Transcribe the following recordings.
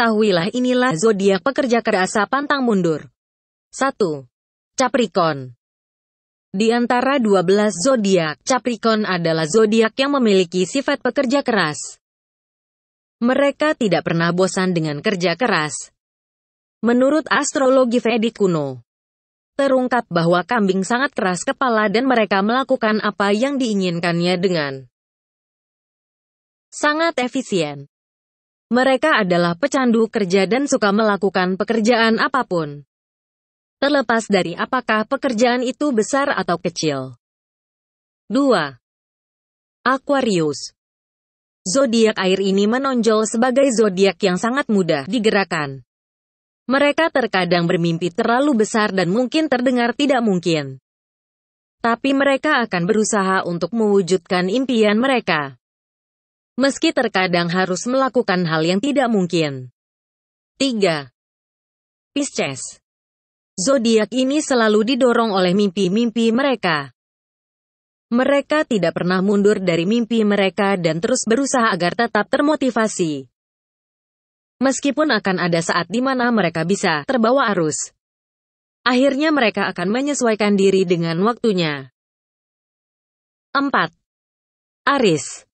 Ketahuilah inilah zodiak pekerja keras pantang mundur. 1. Capricorn Di antara 12 zodiak, Capricorn adalah zodiak yang memiliki sifat pekerja keras. Mereka tidak pernah bosan dengan kerja keras. Menurut astrologi Vedic kuno, terungkap bahwa kambing sangat keras kepala dan mereka melakukan apa yang diinginkannya dengan sangat efisien. Mereka adalah pecandu kerja dan suka melakukan pekerjaan apapun. Terlepas dari apakah pekerjaan itu besar atau kecil. 2. Aquarius Zodiak air ini menonjol sebagai zodiak yang sangat mudah digerakkan. Mereka terkadang bermimpi terlalu besar dan mungkin terdengar tidak mungkin. Tapi mereka akan berusaha untuk mewujudkan impian mereka meski terkadang harus melakukan hal yang tidak mungkin. 3. Pisces Zodiak ini selalu didorong oleh mimpi-mimpi mereka. Mereka tidak pernah mundur dari mimpi mereka dan terus berusaha agar tetap termotivasi. Meskipun akan ada saat di mana mereka bisa terbawa arus, akhirnya mereka akan menyesuaikan diri dengan waktunya. 4. Aris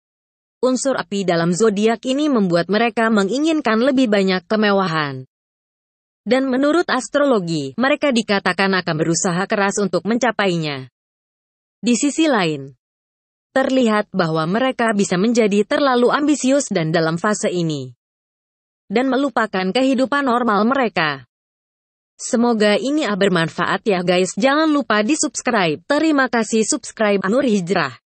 Unsur api dalam zodiak ini membuat mereka menginginkan lebih banyak kemewahan. Dan menurut astrologi, mereka dikatakan akan berusaha keras untuk mencapainya. Di sisi lain, terlihat bahwa mereka bisa menjadi terlalu ambisius dan dalam fase ini. Dan melupakan kehidupan normal mereka. Semoga ini bermanfaat ya guys. Jangan lupa di subscribe. Terima kasih subscribe Nur Hijrah.